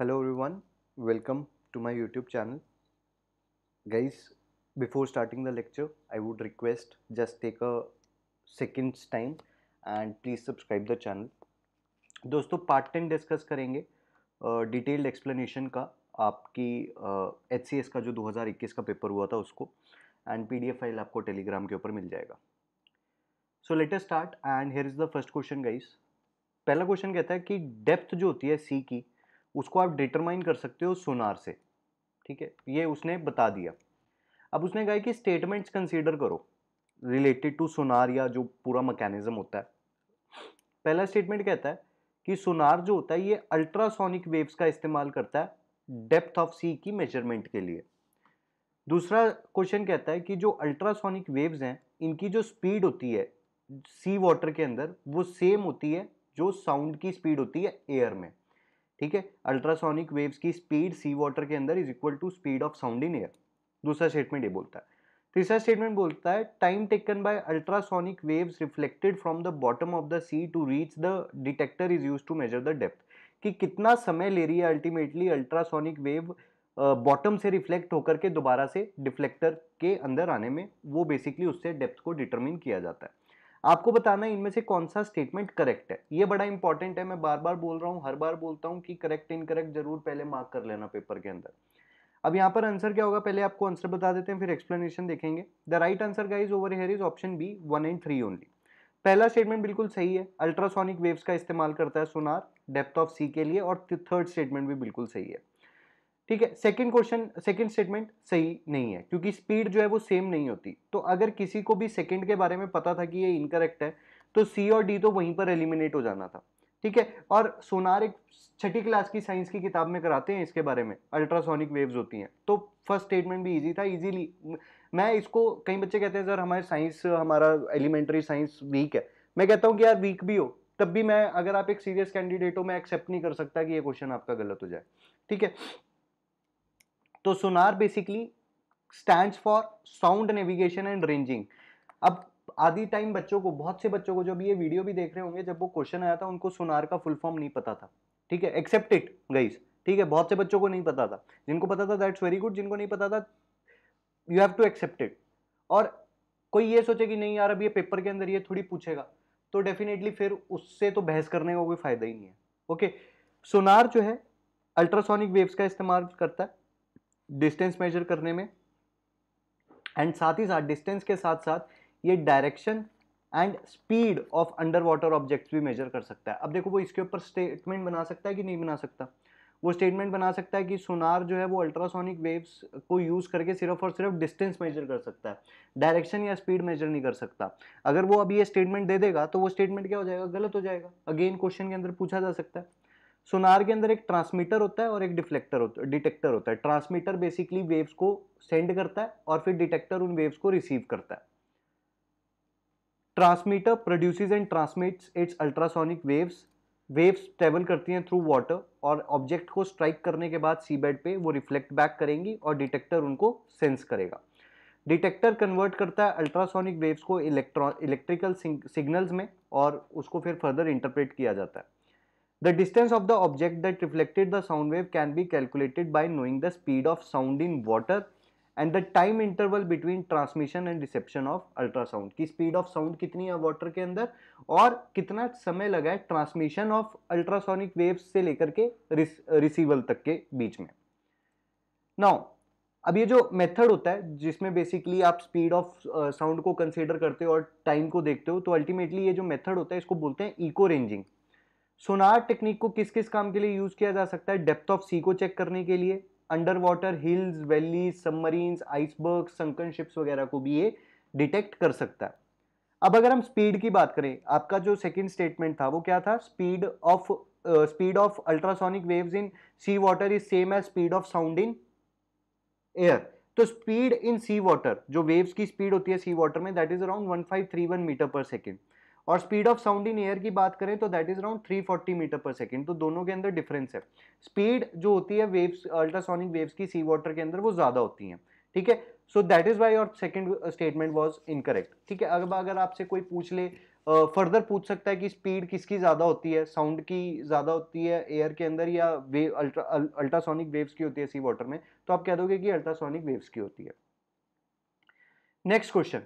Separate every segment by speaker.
Speaker 1: Hello everyone welcome to my YouTube channel guys before starting the lecture I would request just take a seconds time and please subscribe the channel दोस्तों part ten discuss करेंगे detailed uh, explanation का आपकी H uh, का जो 2021 का paper हुआ था उसको and P D F file आपको टेलीग्राम के ऊपर मिल जाएगा so latest start and here is the first question guys पहला क्वेश्चन कहता है कि डेप्थ जो होती है सी की उसको आप डिटरमाइन कर सकते हो सोनार से ठीक है ये उसने बता दिया अब उसने कहा कि स्टेटमेंट्स कंसीडर करो रिलेटेड टू सोनार या जो पूरा मकैनिज़म होता है पहला स्टेटमेंट कहता है कि सोनार जो होता है ये अल्ट्रासोनिक वेव्स का इस्तेमाल करता है डेप्थ ऑफ सी की मेजरमेंट के लिए दूसरा क्वेश्चन कहता है कि जो अल्ट्रासोनिक वेव्स हैं इनकी जो स्पीड होती है सी वाटर के अंदर वो सेम होती है जो साउंड की स्पीड होती है एयर में ठीक है अल्ट्रासोनिक वेव्स की स्पीड सी वाटर के अंदर is equal to speed of sound in air दूसरा स्टेटमेंट ये बोलता है तीसरा स्टेटमेंट बोलता है time taken by ultrasonic waves reflected from the bottom of the sea to reach the detector is use to measure the depth कि कितना समय ले रही है अल्टीमेटली अल्ट्रासोनिक वेव बॉटम से रिफ्लेक्ट होकर के दोबारा से डिफ्लेक्टर के अंदर आने में वो बेसिकली उससे डेप्थ को डिटरमिन किया जाता है आपको बताना है इनमें से कौन सा स्टेटमेंट करेक्ट है ये बड़ा इंपॉर्टेंट है मैं बार बार बोल रहा हूँ हर बार बोलता हूँ कि करेक्ट इनकरेक्ट जरूर पहले मार्क कर लेना पेपर के अंदर अब यहाँ पर आंसर क्या होगा पहले आपको आंसर बता देते हैं फिर एक्सप्लेनेशन देखेंगे the right answer guys over here is option B one and three only पहला स्टेटमेंट बिल्कुल सही है अल्ट्रासोनिक वेव्स का इस्तेमाल करता है सोनार डेप्थ ऑफ सी के लिए और थर्ड स्टेटमेंट भी बिल्कुल सही है ठीक है सेकंड क्वेश्चन सेकंड स्टेटमेंट सही नहीं है क्योंकि स्पीड जो है वो सेम नहीं होती तो अगर किसी को भी सेकंड के बारे में पता था कि ये इनकरेक्ट है तो सी और डी तो वहीं पर एलिमिनेट हो जाना था ठीक है और सोनार एक छठी क्लास की साइंस की किताब में कराते हैं इसके बारे में अल्ट्रासोनिक वेव्स होती हैं तो फर्स्ट स्टेटमेंट भी ईजी था ईजिली मैं इसको कई बच्चे कहते हैं सर हमारे साइंस हमारा एलिमेंट्री साइंस वीक है मैं कहता हूँ कि यार वीक भी हो तब भी मैं अगर आप एक सीरियस कैंडिडेट हो मैं एक्सेप्ट नहीं कर सकता कि ये क्वेश्चन आपका गलत हो जाए ठीक है तो sonar basically stand for sound navigation and ranging अब आधी टाइम बच्चों को बहुत से बच्चों को जब ये वीडियो भी देख रहे होंगे जब वो क्वेश्चन आया था उनको सोनार का फुल फॉर्म नहीं पता था ठीक है एक्सेप्ट इट गाइज ठीक है बहुत से बच्चों को नहीं पता था जिनको पता था दैट्स वेरी गुड जिनको नहीं पता था you have to accept it और कोई ये सोचे कि नहीं यार अब ये पेपर के अंदर ये थोड़ी पूछेगा तो डेफिनेटली फिर उससे तो बहस करने का कोई फ़ायदा ही नहीं है ओके सोनार जो है अल्ट्रासोनिक वेव्स का इस्तेमाल करता है डिस्टेंस मेजर करने में एंड साथ ही साथ डिस्टेंस के साथ साथ ये direction and speed of under water objects भी मेजर कर सकता है अब देखो वो इसके ऊपर स्टेटमेंट बना सकता है कि नहीं बना सकता वो स्टेटमेंट बना सकता है कि सोनार जो है वो अल्ट्रासोनिक वेव्स को यूज़ करके सिर्फ और सिर्फ डिस्टेंस मेजर कर सकता है डायरेक्शन या स्पीड मेजर नहीं कर सकता अगर वो अभी ये स्टेटमेंट दे देगा तो वो स्टेटमेंट क्या हो जाएगा गलत हो जाएगा अगेन क्वेश्चन के अंदर पूछा जा सकता है सोनार के अंदर एक ट्रांसमीटर होता है और एक डिफ्लेक्टर होता है डिटेक्टर होता है ट्रांसमीटर बेसिकली वेव्स को सेंड करता है और फिर डिटेक्टर उन वेव्स को रिसीव करता है transmitter produces and transmits its ultrasonic waves waves travel करती हैं थ्रू वाटर और ऑब्जेक्ट को स्ट्राइक करने के बाद सी बेड पे वो रिफ्लेक्ट बैक करेंगी और डिटेक्टर उनको सेंस करेगा डिटेक्टर कन्वर्ट करता है अल्ट्रासोनिक वेव्स को इलेक्ट्रॉन इलेक्ट्रिकल सिग्नल्स में और उसको फिर फर्दर इंटरप्रेट किया जाता है The distance of the object that reflected the sound wave can be calculated by knowing the speed of sound in water and the time interval between transmission and reception of ultrasound की speed of sound कितनी है water के अंदर और कितना समय लगा है transmission of ultrasonic waves से लेकर के रिसीवल तक के बीच में now अब ये जो मेथड होता है जिसमें बेसिकली आप स्पीड ऑफ साउंड को कंसिडर करते हो और टाइम को देखते हो तो अल्टीमेटली ये जो मेथड होता है इसको बोलते हैं इको रेंजिंग सोनार टेक्निक को किस किस काम के लिए यूज किया जा सकता है डेप्थ ऑफ सी को चेक करने के लिए under water hills valleys submarine iceberg sunken ships वगैरह को भी ये डिटेक्ट कर सकता है अब अगर हम स्पीड की बात करें आपका जो सेकंड स्टेटमेंट था वो क्या था speed of speed of ultrasonic waves in sea water is same as speed of sound in air तो स्पीड इन सी वाटर जो वेव्स की स्पीड होती है सी वाटर में that is around 1531 meter per second और speed of sound in air की बात करें तो that is around 340 meter per second तो दोनों के अंदर डिफरेंस है स्पीड जो होती है वेव्स अल्ट्रासोनिक वेव्स की सी वाटर के अंदर वो ज़्यादा होती हैं ठीक है so that is why your second statement was incorrect ठीक है अब अगर आपसे कोई पूछ ले फर्दर uh, पूछ सकता है कि स्पीड किसकी ज़्यादा होती है साउंड की ज़्यादा होती है एयर के अंदर या वेव अल्ट्रा अल्ट्रासोनिक वेव्स की होती है सी वाटर में तो आप कह दोगे कि अल्ट्रासोनिक वेव्स की होती है next question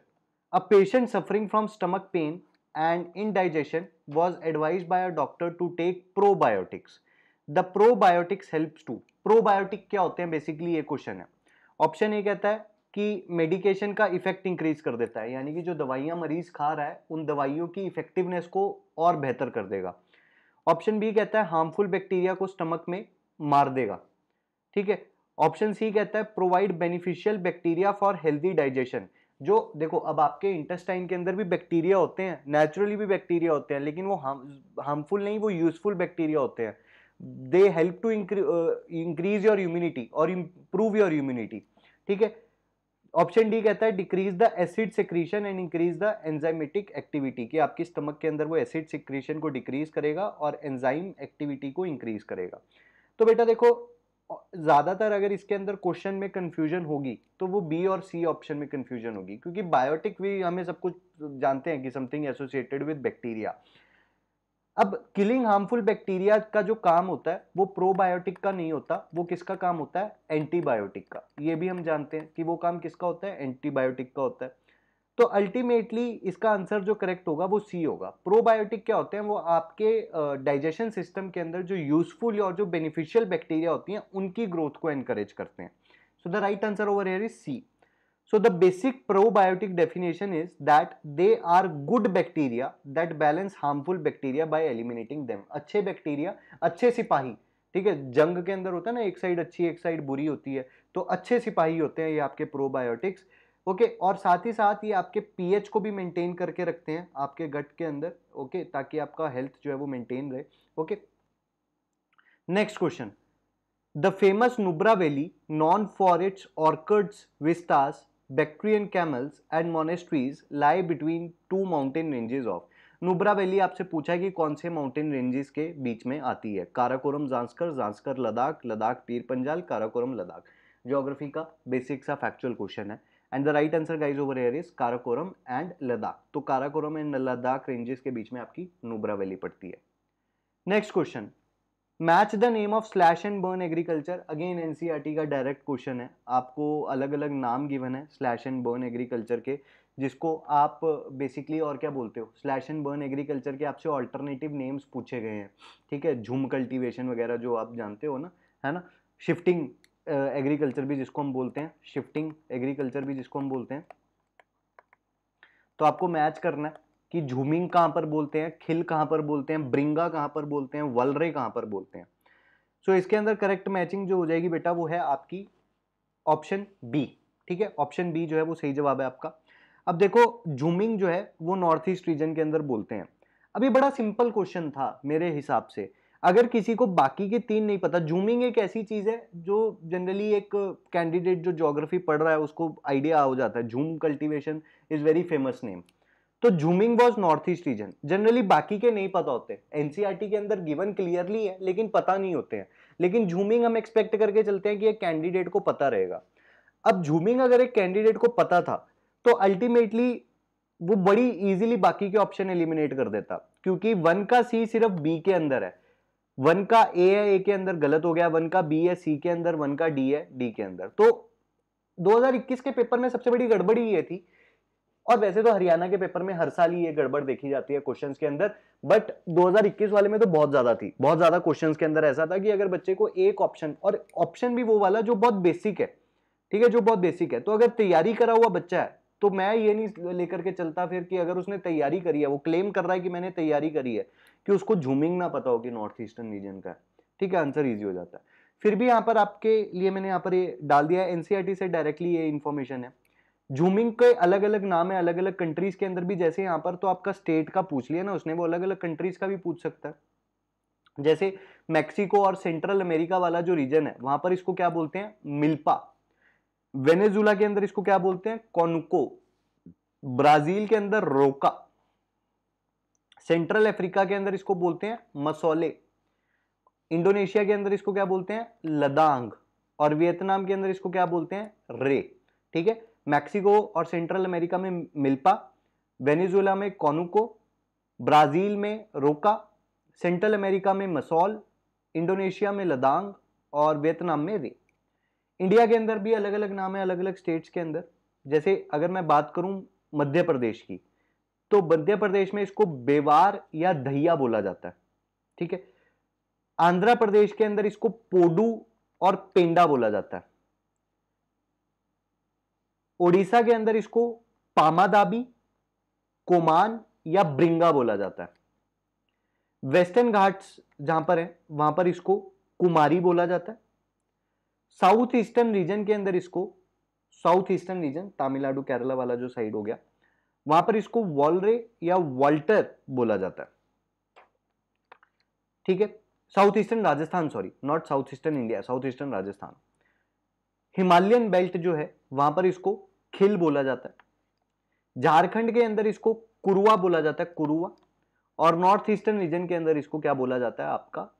Speaker 1: a patient suffering from stomach pain and indigestion was advised by a doctor to take probiotics. The probiotics helps to Probiotic क्या होते हैं basically ये question है ऑप्शन ए कहता है कि मेडिकेशन का इफेक्ट इंक्रीज कर देता है यानी कि जो दवाइयाँ मरीज खा रहा है उन दवाइयों की इफेक्टिवनेस को और बेहतर कर देगा ऑप्शन बी कहता है हार्मफुल बैक्टीरिया को स्टमक में मार देगा ठीक है ऑप्शन सी कहता है provide beneficial bacteria for healthy digestion जो देखो अब आपके इंटेस्टाइन के अंदर भी बैक्टीरिया होते हैं नेचुरली भी बैक्टीरिया होते हैं लेकिन वो हार्म हार्मफुल नहीं वो यूजफुल बैक्टीरिया होते हैं they help to increase your immunity और इम्प्रूव योर इम्यूनिटी ठीक है ऑप्शन डी कहता है decrease the acid secretion and increase the enzymatic activity कि आपकी स्टमक के अंदर वो एसिड सिक्रीशन को डिक्रीज करेगा और एंजाइम एक्टिविटी को इंक्रीज करेगा तो बेटा देखो ज़्यादातर अगर इसके अंदर क्वेश्चन में कन्फ्यूजन होगी तो वो बी और सी ऑप्शन में कन्फ्यूजन होगी क्योंकि बायोटिक भी हमें सब कुछ जानते हैं कि समथिंग एसोसिएटेड विद बैक्टीरिया अब किलिंग हार्मफुल बैक्टीरिया का जो काम होता है वो प्रोबायोटिक का नहीं होता वो किसका काम होता है एंटीबायोटिक का ये भी हम जानते हैं कि वो काम किसका होता है एंटीबायोटिक का होता है तो अल्टीमेटली इसका आंसर जो करेक्ट होगा वो सी होगा प्रोबायोटिक क्या होते हैं वो आपके डाइजेशन uh, सिस्टम के अंदर जो यूजफुल और जो बेनिफिशियल बैक्टीरिया होती हैं उनकी ग्रोथ को एनकरेज करते हैं so the right answer over here is C so the basic probiotic definition is that they are good bacteria that balance harmful bacteria by eliminating them अच्छे bacteria अच्छे सिपाही ठीक है जंग के अंदर होता है ना एक साइड अच्छी एक साइड बुरी होती है तो अच्छे सिपाही होते हैं ये आपके प्रोबायोटिक्स ओके और साथ ही साथ ये आपके पीएच को भी मेंटेन करके रखते हैं आपके गट के अंदर ओके ताकि आपका हेल्थ जो है वो मेंटेन रहे okay next question the famous Nubra valley known for its orchards vistas Bactrian camels and monasteries lie between two mountain ranges of Nubra valley आपसे पूछा है कि कौन से माउंटेन रेंजेस के बीच में आती है काराकोरम जांसकर जांसकर लद्दाख लद्दाख पीर पंजाल काराकोरम लद्दाख ज्योग्राफी का बेसिक सा फैक्चुअल क्वेश्चन है and the right answer guys over here is Karakoram and Ladakh तो काराकोरम एंड लद्दाख रेंजेस के बीच में आपकी नुबरा वैली पड़ती है next question match the name of slash and burn agriculture again T का डायरेक्ट क्वेश्चन है आपको अलग अलग नाम गिवन है स्लैश एंड बर्न एग्रीकल्चर के जिसको आप बेसिकली और क्या बोलते हो स्लैश एंड बर्न एग्रीकल्चर के आपसे ऑल्टरनेटिव नेम्स पूछे गए हैं ठीक है झूम कल्टीवेशन वगैरह जो आप जानते हो ना है ना शिफ्टिंग एग्रीकल्चर भी जिसको हम बोलते हैं शिफ्टिंग एग्रीकल्चर भी जिसको हम बोलते हैं तो आपको मैच करना है कि झूमिंग कहां पर बोलते हैं खिल कहां पर बोलते हैं ब्रिंगा कहां पर बोलते हैं वलरे कहां पर बोलते हैं सो so, इसके अंदर करेक्ट मैचिंग जो हो जाएगी बेटा वो है आपकी ऑप्शन बी ठीक है ऑप्शन बी जो है वो सही जवाब है आपका अब देखो झूमिंग जो है वो नॉर्थ ईस्ट रीजन के अंदर बोलते हैं अभी बड़ा सिंपल क्वेश्चन था मेरे हिसाब से अगर किसी को बाकी के तीन नहीं पता जूमिंग एक ऐसी चीज़ है जो जनरली एक कैंडिडेट जो जोग्राफी पढ़ रहा है उसको आइडिया हो जाता है jhum cultivation is very famous name तो jhuming was North East region generally बाकी के नहीं पता होते एनसीईआरटी e के अंदर गिवन क्लियरली है लेकिन पता नहीं होते हैं लेकिन जूमिंग हम एक्सपेक्ट करके चलते हैं कि एक कैंडिडेट को पता रहेगा अब जूमिंग अगर एक कैंडिडेट को पता था तो अल्टीमेटली वो बड़ी इजीली बाकी के ऑप्शन एलिमिनेट कर देता क्योंकि वन का सी सिर्फ बी के अंदर है वन का ए है ए के अंदर गलत हो गया वन का बी है सी के अंदर वन का डी है डी के अंदर तो 2021 के पेपर में सबसे बड़ी गड़बड़ी ये थी और वैसे तो हरियाणा के पेपर में हर साल ही ये गड़बड़ देखी जाती है क्वेश्चंस के अंदर बट 2021 वाले में तो बहुत ज्यादा थी बहुत ज्यादा क्वेश्चंस के अंदर ऐसा था कि अगर बच्चे को एक ऑप्शन और ऑप्शन भी वो वाला जो बहुत बेसिक है ठीक है जो बहुत बेसिक है तो अगर तैयारी करा हुआ बच्चा है तो मैं ये नहीं लेकर के चलता फिर कि अगर उसने तैयारी करी है वो क्लेम कर रहा है कि मैंने तैयारी करी है कि उसको झूमिंग ना पता हो कि नॉर्थ ईस्टर्न रीजन का ठीक है आंसर ईजी हो जाता है फिर भी यहाँ पर आपके लिए मैंने यहाँ पर ये डाल दिया है एनसीईआरटी e से डायरेक्टली ये इन्फॉर्मेशन है झूमिंग के अलग अलग नाम है अलग अलग कंट्रीज के अंदर भी जैसे यहाँ पर तो आपका स्टेट का पूछ लिया ना उसने वो अलग अलग कंट्रीज का भी पूछ सकता है जैसे मैक्सिको और सेंट्रल अमेरिका वाला जो रीजन है वहां पर इसको क्या बोलते हैं मिल्पा वेनेजुला के अंदर इसको क्या बोलते हैं कॉनुको ब्राजील के अंदर रोका सेंट्रल अफ्रीका के अंदर इसको बोलते हैं मसौले इंडोनेशिया के अंदर इसको क्या बोलते हैं लदांग और वियतनाम के अंदर इसको क्या बोलते हैं रे ठीक है मैक्सिको और सेंट्रल अमेरिका में मिल्पा वेनेजुएला में कॉनुको ब्राज़ील में रोका सेंट्रल अमेरिका में मसौल इंडोनेशिया में लदांग और वियतनाम में रे इंडिया के अंदर भी अलग अलग नाम है अलग अलग स्टेट्स के अंदर जैसे अगर मैं बात करूं मध्य प्रदेश की तो मध्य प्रदेश में इसको बेवार या दहिया बोला जाता है ठीक है आंध्र प्रदेश के अंदर इसको पोडू और पेंडा बोला जाता है ओडिशा के अंदर इसको पामादाबी कोमान या ब्रिंगा बोला जाता है वेस्टर्न घाट्स जहां पर है वहां पर इसको कुमारी बोला जाता है साउथ ईस्टर्न रीजन के अंदर इसको south eastern region Tamil Nadu Kerala वाला जो साइड हो गया वहां पर इसको वॉलरे या वॉल्टर बोला जाता है ठीक है south eastern Rajasthan sorry not south eastern India south eastern Rajasthan Himalayan belt जो है वहां पर इसको खिल बोला जाता है झारखंड के अंदर इसको कुरुआ बोला जाता है कुरुआ और नॉर्थ ईस्टर्न रीजन के अंदर इसको क्या बोला जाता है आपका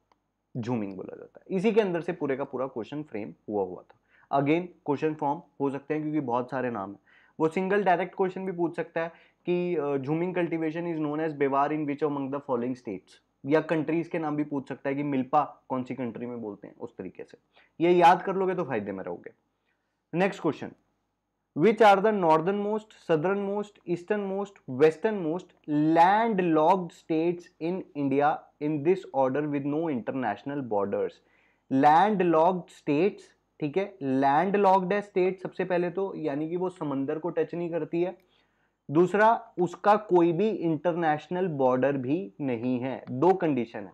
Speaker 1: जूमिंग बोला जाता है इसी के अंदर से पूरे का पूरा क्वेश्चन फ्रेम हुआ हुआ था अगेन क्वेश्चन फॉर्म हो सकते हैं क्योंकि बहुत सारे नाम हैं वो सिंगल डायरेक्ट क्वेश्चन भी पूछ सकता है कि jhuming cultivation is known as bewar in which among the following states या कंट्रीज के नाम भी पूछ सकता है कि मिल्पा कौन सी कंट्री में बोलते हैं उस तरीके से ये याद कर लोगे तो फायदे में रहोगे next question which are the northernmost, southernmost, easternmost, westernmost landlocked states in India in this order with no international borders. Landlocked states, ठीक है लैंडलॉक्ड है स्टेट सबसे पहले तो यानी कि वो समंदर को टच नहीं करती है दूसरा उसका कोई भी इंटरनेशनल बॉर्डर भी नहीं है दो कंडीशन है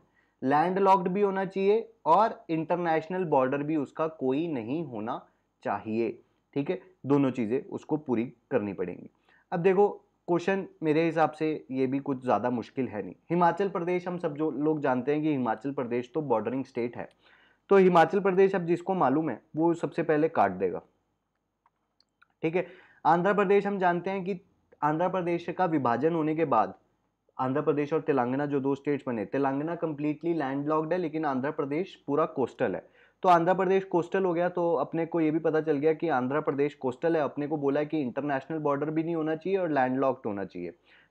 Speaker 1: लैंडलॉक्ड भी होना चाहिए और इंटरनेशनल बॉर्डर भी उसका कोई नहीं होना चाहिए ठीक है दोनों चीज़ें उसको पूरी करनी पड़ेंगी अब देखो क्वेश्चन मेरे हिसाब से ये भी कुछ ज़्यादा मुश्किल है नहीं हिमाचल प्रदेश हम सब जो लोग जानते हैं कि हिमाचल प्रदेश तो बॉर्डरिंग स्टेट है तो हिमाचल प्रदेश अब जिसको मालूम है वो सबसे पहले काट देगा ठीक है आंध्र प्रदेश हम जानते हैं कि आंध्र प्रदेश का विभाजन होने के बाद आंध्र प्रदेश और तेलंगाना जो दो स्टेट्स बने तेलंगाना कंप्लीटली लैंडलॉक्ड है लेकिन आंध्र प्रदेश पूरा कोस्टल है तो आंध्र प्रदेश कोस्टल हो गया तो अपने को ये भी पता चल गया कि आंध्र प्रदेश कोस्टल है अपने को बोला है कि इंटरनेशनल बॉर्डर भी नहीं होना चाहिए और लैंडलॉक्ड होना चाहिए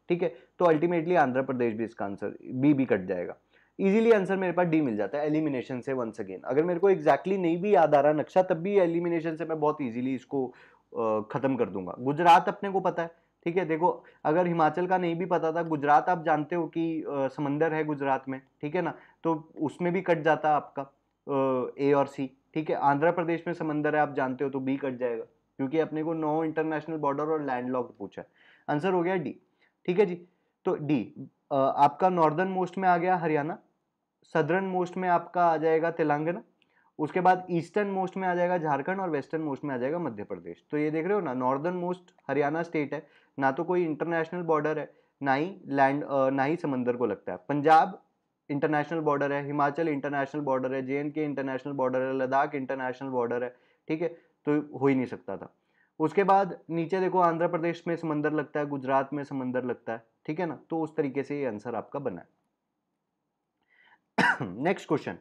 Speaker 1: ठीक है तो अल्टीमेटली आंध्र प्रदेश भी इसका आंसर बी भी कट जाएगा इजीली आंसर मेरे पास डी मिल जाता है एलिमिनेशन से वंस अगेन अगर मेरे को एग्जैक्टली exactly नहीं भी याद आ रहा नक्शा तब भी एलिमिनेशन से मैं बहुत ईजिली इसको ख़त्म कर दूंगा गुजरात अपने को पता है ठीक है देखो अगर हिमाचल का नहीं भी पता था गुजरात आप जानते हो कि समंदर है गुजरात में ठीक है ना तो उसमें भी कट जाता आपका ए और सी ठीक है आंध्र प्रदेश में समंदर है आप जानते हो तो बी कट जाएगा क्योंकि अपने को नो इंटरनेशनल बॉर्डर और लैंड लॉक पूछा है आंसर हो गया डी ठीक है जी तो डी आपका नॉर्दर्न मोस्ट में आ गया हरियाणा सदर्न मोस्ट में आपका आ जाएगा तेलंगाना उसके बाद ईस्टर्न मोस्ट में आ जाएगा झारखंड और वेस्टर्न मोस्ट में आ जाएगा मध्य प्रदेश तो ये देख रहे हो ना नॉर्दर्न मोस्ट हरियाणा स्टेट है ना तो कोई इंटरनेशनल बॉर्डर है ना ही लैंड ना ही समंदर को लगता है पंजाब इंटरनेशनल बॉर्डर है हिमाचल इंटरनेशनल बॉर्डर है जे के इंटरनेशनल बॉर्डर है लद्दाख इंटरनेशनल बॉर्डर है ठीक है तो हो ही नहीं सकता था उसके बाद नीचे देखो आंध्र प्रदेश में समंदर लगता है गुजरात में समंदर लगता है ठीक है ना तो उस तरीके से ये आंसर आपका बना है next question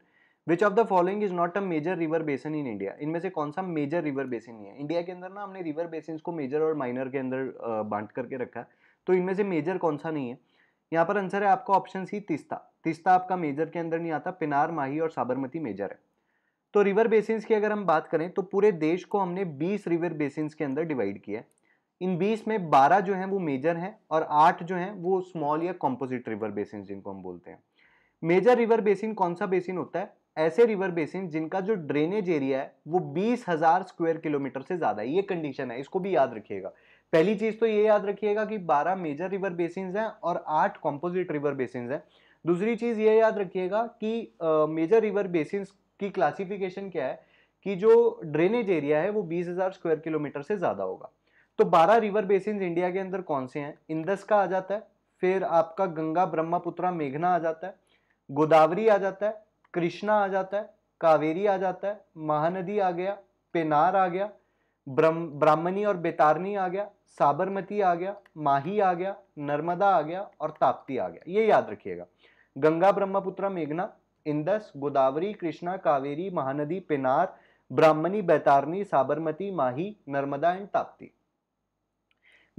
Speaker 1: which of the following is not a major river basin in India इनमें से कौन सा मेजर रिवर बेसन नहीं है इंडिया के अंदर ना हमने रिवर बेसिन को मेजर और माइनर के अंदर बांट करके रखा है तो इनमें से मेजर कौन सा नहीं है यहाँ पर आंसर है आपका ऑप्शन सी तीस्ता तीस्ता आपका मेजर के अंदर नहीं आता पिनार माही और साबरमती मेजर है तो रिवर बेसिन की अगर हम बात करें तो पूरे देश को हमने 20 रिवर बेसिन के अंदर डिवाइड किया है इन 20 में 12 जो हैं वो मेजर हैं और 8 जो हैं वो स्मॉल या कॉम्पोजिट रिवर बेसिन जिनको हम बोलते हैं मेजर रिवर बेसिन कौन सा बेसिन होता है ऐसे रिवर बेसिन जिनका जो ड्रेनेज एरिया है वो बीस हजार स्क्वायर किलोमीटर से ज़्यादा है ये कंडीशन है इसको भी याद रखिएगा पहली चीज़ तो ये याद रखिएगा कि 12 मेजर रिवर बेसिन हैं और 8 कॉम्पोजिट रिवर बेसिन हैं दूसरी चीज़ ये याद रखिएगा कि मेजर रिवर बेसिन की क्लासिफिकेशन क्या है कि जो ड्रेनेज एरिया है वो 20,000 स्क्वायर किलोमीटर से ज़्यादा होगा तो 12 रिवर बेसिन इंडिया के अंदर कौन से हैं इंदस का आ जाता है फिर आपका गंगा ब्रह्मपुत्रा मेघना आ जाता है गोदावरी आ जाता है कृष्णा आ जाता है कावेरी आ जाता है महानदी आ गया पेनार आ गया ब्रह्म ब्राह्मणी और बेतारनी आ गया साबरमती आ गया माही आ गया नर्मदा आ गया और ताप्ती आ गया ये याद रखिएगा गंगा ब्रह्मपुत्र मेघना Indus Godavari Krishna Kaveri Mahanadi Pennar Brahmani Baitarani Sabarmati Mahi Narmada and Tapti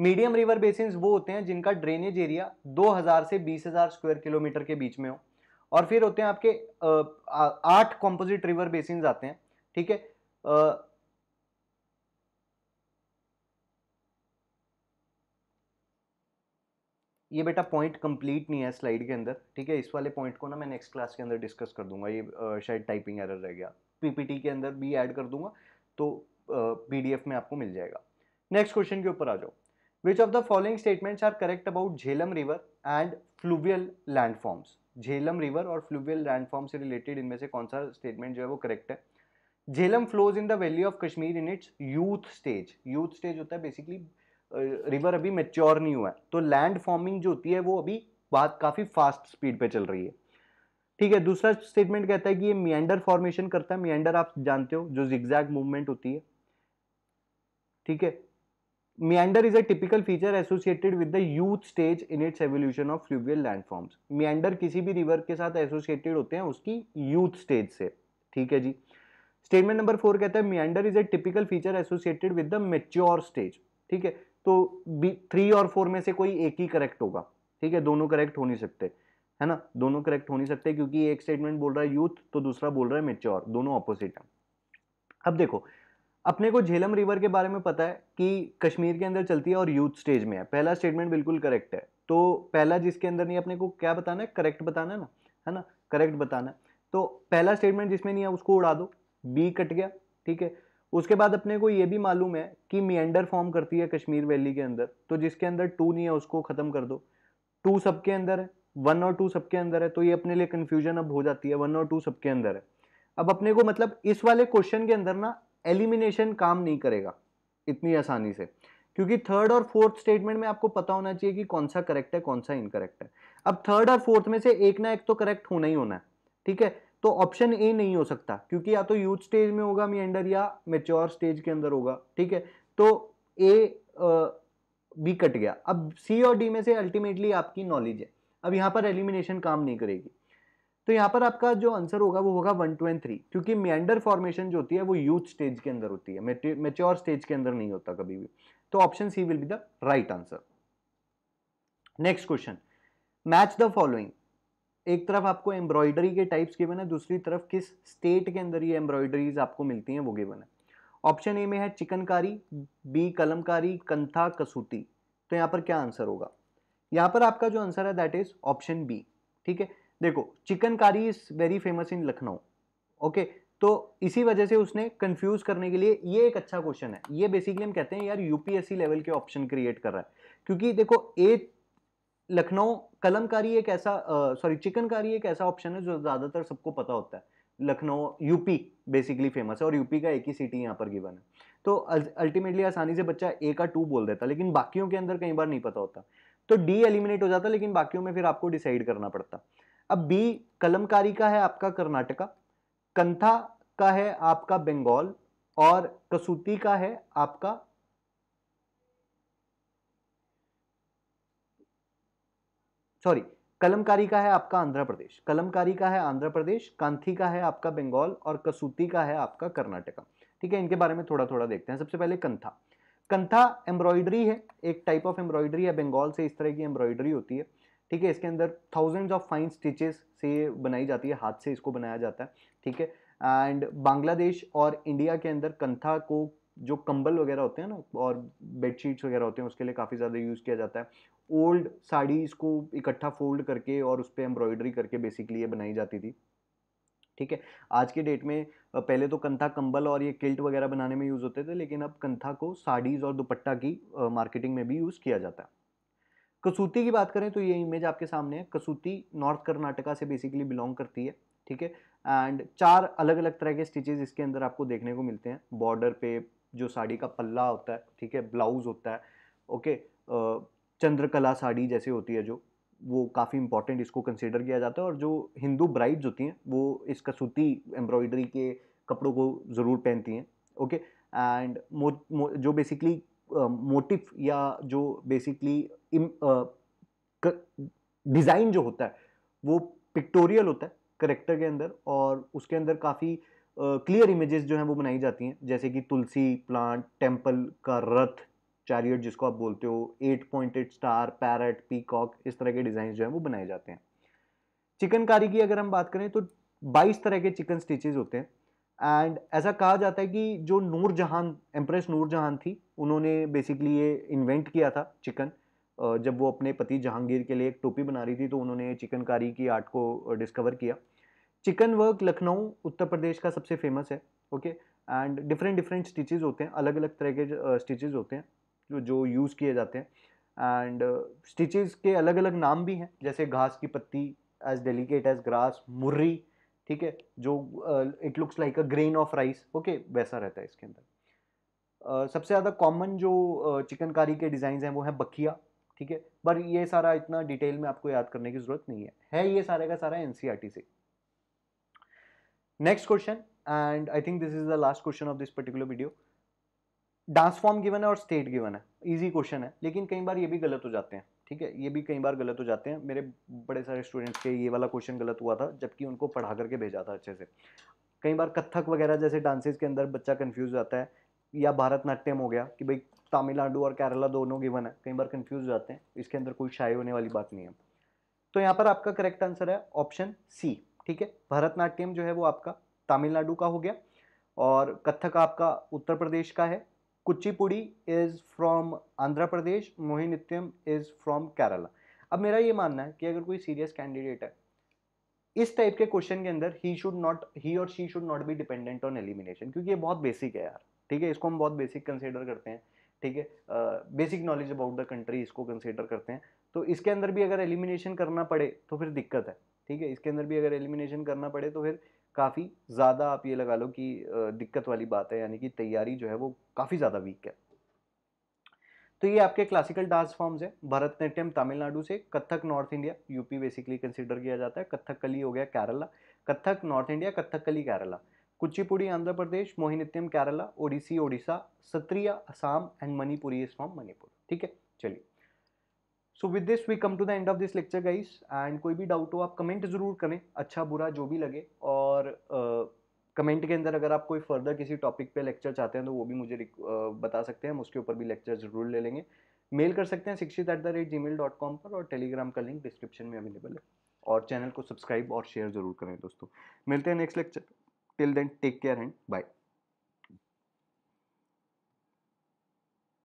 Speaker 1: medium river basin वो होते हैं जिनका ड्रेनेज एरिया 2000 से 20000 स्क्वायर किलोमीटर के बीच में हो और फिर होते हैं आपके आठ कॉम्पोजिट रिवर बेसिन आते हैं ठीक है ये बेटा पॉइंट कंप्लीट नहीं है स्लाइड के अंदर ठीक है इस वाले पॉइंट को ना मैं नेक्स्ट क्लास के अंदर डिस्कस कर दूंगा ये शायद टाइपिंग एरर रह गया पीपीटी के अंदर भी ऐड कर दूंगा तो पीडीएफ में आपको मिल जाएगा नेक्स्ट क्वेश्चन के ऊपर आ जाओ which of the following statements are correct about Jhelum river and fluvial landforms Jhelum river और फ्लूवियल लैंडफॉर्म से रिलेटेड इनमें से कौन सा स्टेटमेंट जो है वो करेक्ट है Jhelum flows in the valley of Kashmir in its youth stage youth stage होता है बेसिकली रिवर अभी मेच्योर नहीं हुआ है तो लैंड फॉर्मिंग जो होती है वो अभी बात काफ़ी फास्ट स्पीड पे चल रही है ठीक है दूसरा स्टेटमेंट कहता है कि ये मियंडर फॉर्मेशन करता है मियंडर आप जानते हो जो जिग्जैग मूवमेंट होती है ठीक है meander is a typical feature associated with the youth stage in its evolution of fluvial landforms meander किसी भी रिवर के साथ एसोसिएटेड होते हैं उसकी यूथ स्टेज से ठीक है जी स्टेटमेंट नंबर फोर कहता है meander is a typical feature associated with the mature stage ठीक है तो बी थ्री और फोर में से कोई एक ही करेक्ट होगा ठीक है दोनों करेक्ट हो नहीं सकते है ना दोनों करेक्ट हो नहीं सकते क्योंकि एक स्टेटमेंट बोल रहा है यूथ तो दूसरा बोल रहा है मेच्योर दोनों ऑपोजिट है अब देखो अपने को झेलम रिवर के बारे में पता है कि कश्मीर के अंदर चलती है और यूथ स्टेज में है पहला स्टेटमेंट बिल्कुल करेक्ट है तो पहला जिसके अंदर नहीं अपने को क्या बताना है करेक्ट बताना है ना है ना करेक्ट बताना है तो पहला स्टेटमेंट जिसमें नहीं है उसको उड़ा दो बी कट गया ठीक है उसके बाद अपने को ये भी मालूम है कि मियंडर फॉर्म करती है कश्मीर वैली के अंदर तो जिसके अंदर टू नहीं है उसको ख़त्म कर दो टू सबके अंदर है वन और टू सबके अंदर है तो ये अपने लिए कन्फ्यूजन अब हो जाती है वन और टू सबके अंदर है अब अपने को मतलब इस वाले क्वेश्चन के अंदर ना एलिमिनेशन काम नहीं करेगा इतनी आसानी से क्योंकि थर्ड और फोर्थ स्टेटमेंट में आपको पता होना चाहिए कि कौन सा करेक्ट है कौन सा इनकरेक्ट है अब थर्ड और फोर्थ में से एक ना एक तो करेक्ट होना ही होना है ठीक है तो ऑप्शन ए नहीं हो सकता क्योंकि या तो यूथ स्टेज में होगा मियंडर या मेच्योर स्टेज के अंदर होगा ठीक है तो ए बी कट गया अब सी और डी में से अल्टीमेटली आपकी नॉलेज है अब यहाँ पर एलिमिनेशन काम नहीं करेगी तो यहाँ पर आपका जो आंसर होगा वो होगा वन टू एंड थ्री क्योंकि मियंडर फॉर्मेशन जो होती है वो यूथ स्टेज के अंदर होती है मेच्योर स्टेज के अंदर नहीं होता कभी भी तो option C will be the right answer next question match the following एक तरफ आपको एम्ब्रॉयडरी के टाइप्स गिवन है दूसरी तरफ किस स्टेट के अंदर ये एम्ब्रॉयडरीज आपको मिलती हैं वो गिवन है ऑप्शन ए में है चिकनकारी बी कलमकारी कंथा कसूती तो यहाँ पर क्या आंसर होगा यहाँ पर आपका जो आंसर है दैट इज ऑप्शन बी ठीक है देखो chikankari is very famous in Lucknow okay तो इसी वजह से उसने कंफ्यूज करने के लिए ये एक अच्छा क्वेश्चन है ये बेसिकली हम कहते हैं यार यूपीएससी लेवल के ऑप्शन क्रिएट कर रहा है क्योंकि देखो ए लखनऊ कलमकारी एक ऐसा सॉरी चिकनकारी एक ऐसा ऑप्शन है जो ज़्यादातर सबको पता होता है लखनऊ यूपी बेसिकली फेमस है और यूपी का एक ही सिटी यहाँ पर गिवन है तो अल्टीमेटली आसानी से बच्चा ए का टू बोल देता लेकिन बाकियों के अंदर कई बार नहीं पता होता तो डी एलिमिनेट हो जाता लेकिन बाकियों में फिर आपको डिसाइड करना पड़ता अब बी कलमकारी का है आपका कर्नाटका कंथा का है आपका बंगाल और कसूती का है आपका सॉरी कलमकारी का है आपका आंध्र प्रदेश कलमकारी का है आंध्र प्रदेश कांथी का है आपका बंगाल और कसूती का है आपका कर्नाटका ठीक है इनके बारे में थोड़ा थोड़ा देखते हैं सबसे पहले कंथा कंथा एम्ब्रॉयडरी है एक टाइप ऑफ एम्ब्रॉयडरी है बंगाल से इस तरह की एम्ब्रॉयडरी होती है ठीक है इसके अंदर थाउजेंड्स ऑफ फाइन स्टिचेस से बनाई जाती है हाथ से इसको बनाया जाता है ठीक है एंड बांग्लादेश और इंडिया के अंदर कंथा को जो कंबल वगैरह होते हैं ना और बेडशीट्स वगैरह होते हैं उसके लिए काफ़ी ज़्यादा यूज़ किया जाता है ओल्ड साड़ीज़ को इकट्ठा फोल्ड करके और उस पर एम्ब्रॉयडरी करके बेसिकली ये बनाई जाती थी ठीक है आज के डेट में पहले तो कंथा कंबल और ये किल्ट वगैरह बनाने में यूज़ होते थे लेकिन अब कंथा को साड़ीज़ और दुपट्टा की मार्केटिंग में भी यूज़ किया जाता है कसूती की बात करें तो ये इमेज आपके सामने है कसूती नॉर्थ कर्नाटका से बेसिकली बिलोंग करती है ठीक है एंड चार अलग अलग तरह के स्टिचेज इसके अंदर आपको देखने को मिलते हैं बॉर्डर पे जो साड़ी का पल्ला होता है ठीक है ब्लाउज होता है ओके चंद्रकला साड़ी जैसे होती है जो वो काफ़ी इंपॉर्टेंट इसको कंसिडर किया जाता है और जो हिंदू ब्राइड्स होती हैं वो इस कसूती एम्ब्रॉयडरी के कपड़ों को ज़रूर पहनती हैं ओके एंड जो बेसिकली मोटिफ या जो बेसिकली डिज़ाइन जो होता है वो पिक्टोरियल होता है करेक्टर के अंदर और उसके अंदर काफ़ी क्लियर इमेजेस जो हैं वो बनाई जाती हैं जैसे कि तुलसी प्लांट टेम्पल का रथ चैरियट जिसको आप बोलते हो eight pointed star parrot peacock इस तरह के डिज़ाइन जो है वो बनाए जाते हैं चिकनकारी की अगर हम बात करें तो 22 तरह के चिकन स्टिचेज होते हैं एंड ऐसा कहा जाता है कि जो नूर जहान एम्प्रेस नूर जहान थी उन्होंने बेसिकली ये इन्वेंट किया था चिकन जब वो अपने पति जहांगीर के लिए एक टोपी बना रही थी तो उन्होंने चिकनकारी की आर्ट को डिस्कवर किया चिकन वर्क लखनऊ उत्तर प्रदेश का सबसे फेमस है okay and different different stitches होते हैं अलग अलग तरह के स्टिचेज होते हैं जो यूज़ किए जाते हैं एंड स्टिचेस uh, के अलग अलग नाम भी हैं जैसे घास की पत्ती एज डेलीकेट एज ग्रास मुर्री ठीक है जो it looks like a grain of rice okay वैसा रहता है इसके अंदर uh, सबसे ज़्यादा कॉमन जो uh, चिकनकारी के डिज़ाइन हैं वो हैं बखिया ठीक है पर ये सारा इतना डिटेल में आपको याद करने की ज़रूरत नहीं है है ये सारे का सारा एन e से next question and I think this is the last question of this particular video dance form given है और स्टेट गिवन है ईजी क्वेश्चन है लेकिन कई बार ये भी गलत हो जाते हैं ठीक है ये भी कई बार गलत हो जाते हैं मेरे बड़े सारे स्टूडेंट्स के ये वाला क्वेश्चन गलत हुआ था जबकि उनको पढ़ा करके भेजा था अच्छे से कई बार कथक वगैरह जैसे डांसेस के अंदर बच्चा कन्फ्यूज जाता है या भारतनाट्यम हो गया कि भाई तमिलनाडु और केरला दोनों गिवन है कई बार कन्फ्यूज जाते हैं इसके अंदर कोई शाई होने वाली बात नहीं है तो यहाँ पर आपका करेक्ट आंसर है ऑप्शन सी ठीक है भरतनाट्यम जो है वो आपका तमिलनाडु का हो गया और कथक आपका उत्तर प्रदेश का है Kuchipudi is from Andhra Pradesh Mohiniyattam is from Kerala अब मेरा ये मानना है कि अगर कोई सीरियस कैंडिडेट है इस टाइप के क्वेश्चन के अंदर ही शुड नॉट ही और she should not be dependent on elimination क्योंकि ये बहुत बेसिक है यार ठीक है इसको हम बहुत बेसिक कंसिडर करते हैं ठीक है basic knowledge about the country इसको कंसिडर करते हैं तो इसके अंदर भी अगर एलिमिनेशन करना पड़े तो फिर दिक्कत है ठीक है इसके अंदर भी अगर एलिमिनेशन करना पड़े तो फिर काफ़ी ज़्यादा आप ये लगा लो कि दिक्कत वाली बात है यानी कि तैयारी जो है वो काफ़ी ज़्यादा वीक है तो ये आपके क्लासिकल डांस फॉर्म्स है भरतनाट्यम तमिलनाडु से Kathak north India UP basically consider किया जाता है कथक कली हो गया Kerala Kathak north India Kathakali Kerala Kuchipudi Andhra Pradesh Mohiniyattam Kerala Odissi Odisha Sattriya Assam and Manipuri इस फॉर्म मणिपुर ठीक है चलिए so with this we come to the end of this lecture guys and कोई भी डाउट हो आप कमेंट ज़रूर करें अच्छा बुरा जो भी लगे और कमेंट uh, के अंदर अगर आप कोई फर्दर किसी टॉपिक पे लेक्चर चाहते हैं तो वो भी मुझे uh, बता सकते हैं हम उसके ऊपर भी लेक्चर ज़रूर ले लेंगे मेल कर सकते हैं Shikshit at the rate Gmail dot com पर और टेलीग्राम का लिंक डिस्क्रिप्शन में अवेलेबल है और चैनल को सब्सक्राइब और शेयर ज़रूर करें दोस्तों मिलते हैं next lecture till then take care and bye